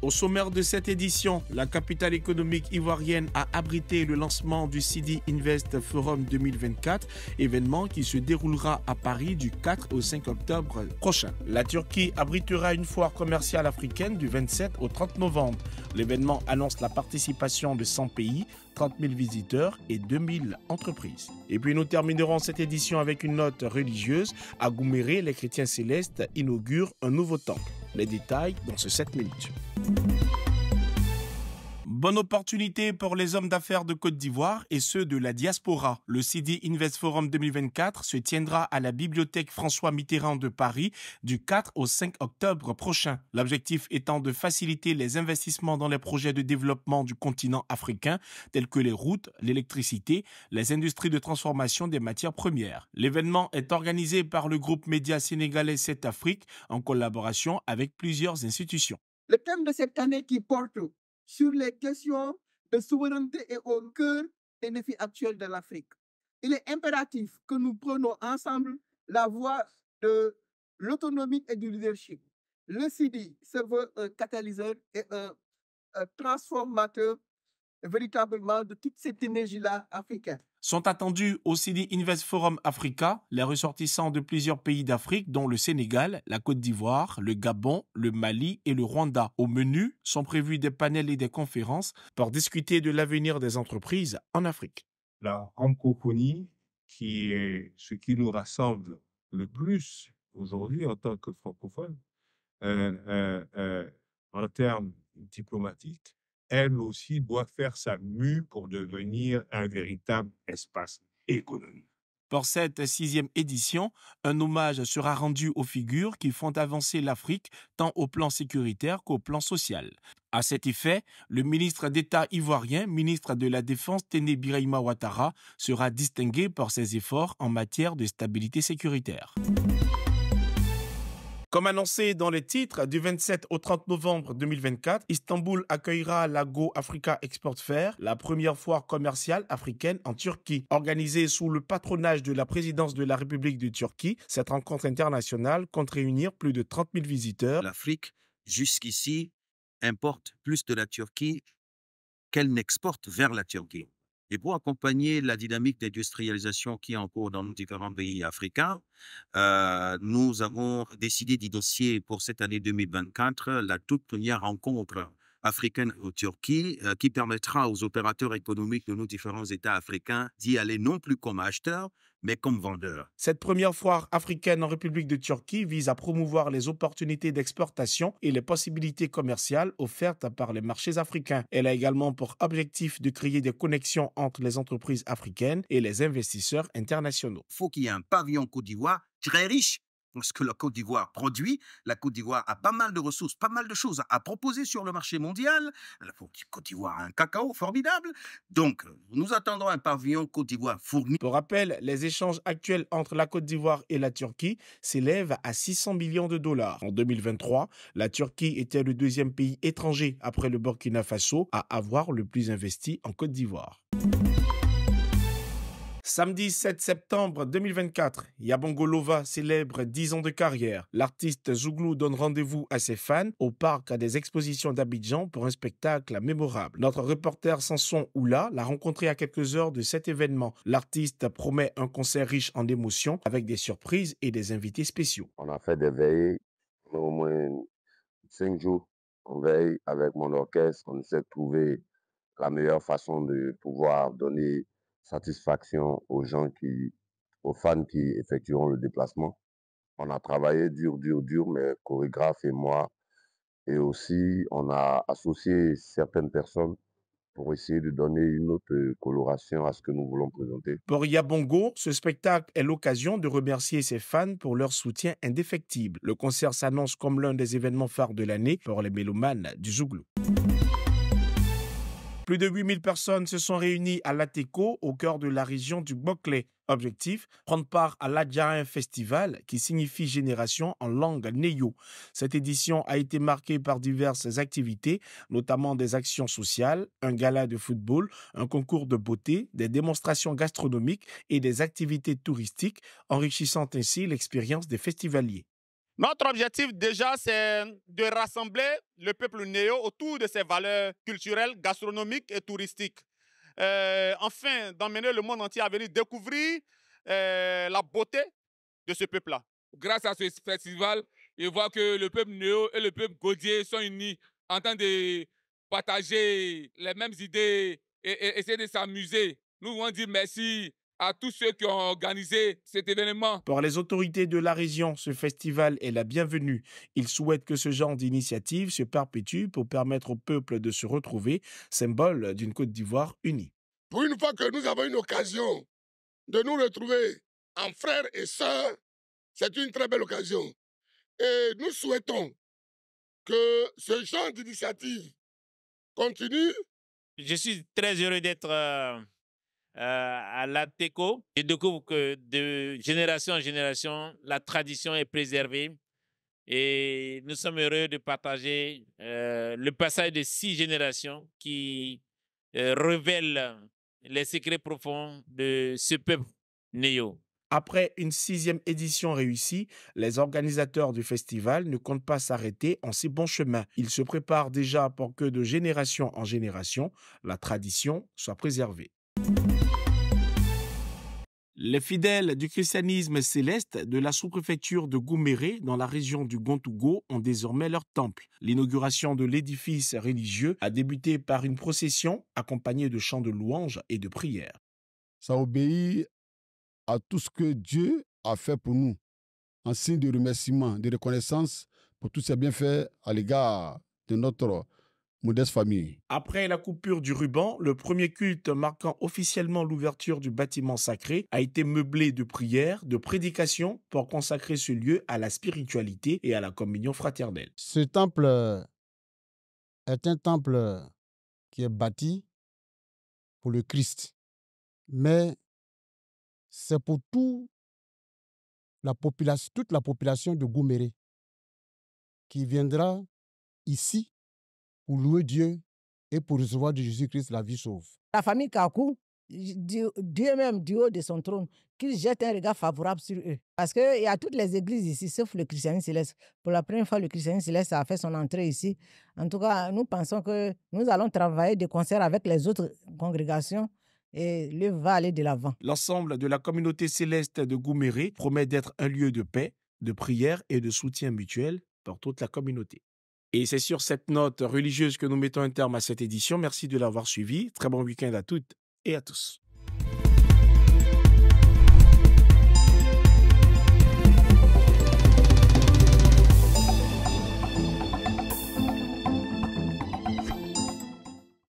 Au sommaire de cette édition, la capitale économique ivoirienne a abrité le lancement du CD Invest Forum 2024, événement qui se déroulera à Paris du 4 au 5 octobre prochain. La Turquie abritera une foire commerciale africaine du 27 au 30 novembre. L'événement annonce la participation de 100 pays, 30 000 visiteurs et 2 000 entreprises. Et puis nous terminerons cette édition avec une note religieuse. À Gouméré, les chrétiens célestes inaugurent un nouveau temple. Les détails dans ces 7 minutes. Bonne opportunité pour les hommes d'affaires de Côte d'Ivoire et ceux de la diaspora. Le CD Invest Forum 2024 se tiendra à la bibliothèque François Mitterrand de Paris du 4 au 5 octobre prochain. L'objectif étant de faciliter les investissements dans les projets de développement du continent africain tels que les routes, l'électricité, les industries de transformation des matières premières. L'événement est organisé par le groupe média sénégalais 7 Afrique en collaboration avec plusieurs institutions. Le thème de cette année qui porte sur les questions de souveraineté et au cœur des défis actuels de l'Afrique. Il est impératif que nous prenions ensemble la voie de l'autonomie et du leadership. Le CIDI se veut un catalyseur et un, un transformateur véritablement de toute cette énergie-là africaine. Sont attendus au CD Invest Forum Africa les ressortissants de plusieurs pays d'Afrique, dont le Sénégal, la Côte d'Ivoire, le Gabon, le Mali et le Rwanda. Au menu sont prévus des panels et des conférences pour discuter de l'avenir des entreprises en Afrique. La rencontre qui est ce qui nous rassemble le plus aujourd'hui en tant que francophones, euh, euh, euh, en termes diplomatiques, elle aussi doit faire sa mue pour devenir un véritable espace économique. Pour cette sixième édition, un hommage sera rendu aux figures qui font avancer l'Afrique tant au plan sécuritaire qu'au plan social. À cet effet, le ministre d'État ivoirien, ministre de la Défense Téné Ouattara, sera distingué pour ses efforts en matière de stabilité sécuritaire. Comme annoncé dans les titres, du 27 au 30 novembre 2024, Istanbul accueillera la Go Africa Export Fair, la première foire commerciale africaine en Turquie. Organisée sous le patronage de la présidence de la République de Turquie, cette rencontre internationale compte réunir plus de 30 000 visiteurs. L'Afrique, jusqu'ici, importe plus de la Turquie qu'elle n'exporte vers la Turquie. Et pour accompagner la dynamique d'industrialisation qui est en cours dans nos différents pays africains, euh, nous avons décidé d'y dossier pour cette année 2024 la toute première rencontre africaine au Turquie, euh, qui permettra aux opérateurs économiques de nos différents États africains d'y aller non plus comme acheteurs, mais comme vendeurs. Cette première foire africaine en République de Turquie vise à promouvoir les opportunités d'exportation et les possibilités commerciales offertes par les marchés africains. Elle a également pour objectif de créer des connexions entre les entreprises africaines et les investisseurs internationaux. Il faut qu'il y ait un pavillon Côte d'Ivoire très riche ce que la Côte d'Ivoire produit. La Côte d'Ivoire a pas mal de ressources, pas mal de choses à, proposer sur le marché mondial. La Côte d'Ivoire a un cacao formidable. Donc, nous attendons un pavillon Côte d'Ivoire fourni. Pour rappel, les échanges actuels entre la Côte d'Ivoire et la Turquie s'élèvent à 600 millions de dollars. En 2023, la Turquie était le deuxième pays étranger après le Burkina Faso à avoir le plus investi en Côte d'Ivoire. Samedi 7 septembre 2024, Yabongolova célèbre 10 ans de carrière. L'artiste Zouglou donne rendez-vous à ses fans au parc à des expositions d'Abidjan pour un spectacle mémorable. Notre reporter Samson Oula l'a rencontré à quelques heures de cet événement. L'artiste promet un concert riche en émotions avec des surprises et des invités spéciaux. On a fait des veillées, au moins 5 jours. On veille avec mon orchestre, on essaie de trouver la meilleure façon de pouvoir donner satisfaction aux gens qui, aux fans qui effectueront le déplacement. On a travaillé dur, dur, dur, mais chorégraphe et moi. Et aussi, on a associé certaines personnes pour essayer de donner une autre coloration à ce que nous voulons présenter. Pour Yabongo, ce spectacle est l'occasion de remercier ses fans pour leur soutien indéfectible. Le concert s'annonce comme l'un des événements phares de l'année pour les mélomanes du Zouglou. Plus de 8000 personnes se sont réunies à Latéco, au cœur de la région du Boclé. Objectif prendre part à l'Adjarin Festival, qui signifie génération en langue néo. Cette édition a été marquée par diverses activités, notamment des actions sociales, un gala de football, un concours de beauté, des démonstrations gastronomiques et des activités touristiques, enrichissant ainsi l'expérience des festivaliers. Notre objectif déjà, c'est de rassembler le peuple néo autour de ses valeurs culturelles, gastronomiques et touristiques. Euh, enfin, d'emmener le monde entier à venir découvrir euh, la beauté de ce peuple-là. Grâce à ce festival, il voit que le peuple néo et le peuple gaudier sont unis en train de partager les mêmes idées et, et essayer de s'amuser. Nous voulons dire merci à tous ceux qui ont organisé cet événement. Par les autorités de la région, ce festival est la bienvenue. Ils souhaitent que ce genre d'initiative se perpétue pour permettre au peuple de se retrouver, symbole d'une Côte d'Ivoire unie. Pour une fois que nous avons une occasion de nous retrouver en frères et sœurs, c'est une très belle occasion. Et nous souhaitons que ce genre d'initiative continue. Je suis très heureux d'être euh, euh, à l'Ateco, je découvre que de génération en génération, la tradition est préservée. Et nous sommes heureux de partager euh, le passage de six générations qui euh, révèlent les secrets profonds de ce peuple néo. Après une sixième édition réussie, les organisateurs du festival ne comptent pas s'arrêter en si bon chemin. Ils se préparent déjà pour que de génération en génération, la tradition soit préservée. Les fidèles du christianisme céleste de la sous-préfecture de Gouméré dans la région du Gontougo, ont désormais leur temple. L'inauguration de l'édifice religieux a débuté par une procession accompagnée de chants de louanges et de prières. Ça obéit à tout ce que Dieu a fait pour nous, en signe de remerciement, de reconnaissance pour tous ses bienfaits à l'égard de notre modeste famille. Après la coupure du ruban, le premier culte marquant officiellement l'ouverture du bâtiment sacré a été meublé de prières, de prédications pour consacrer ce lieu à la spiritualité et à la communion fraternelle. Ce temple euh, est un temple euh, qui est bâti pour le Christ, mais c'est pour tout la population, toute la population de Gouméré qui viendra ici pour louer Dieu et pour recevoir de Jésus-Christ la vie sauve. La famille Kakou, Dieu même du haut de son trône, qu'il jette un regard favorable sur eux. Parce qu'il y a toutes les églises ici, sauf le christianisme céleste. Pour la première fois, le christianisme céleste a fait son entrée ici. En tout cas, nous pensons que nous allons travailler de concert avec les autres congrégations et le va aller de l'avant. L'ensemble de la communauté céleste de Gouméré promet d'être un lieu de paix, de prière et de soutien mutuel pour toute la communauté. Et c'est sur cette note religieuse que nous mettons un terme à cette édition. Merci de l'avoir suivi. Très bon week-end à toutes et à tous.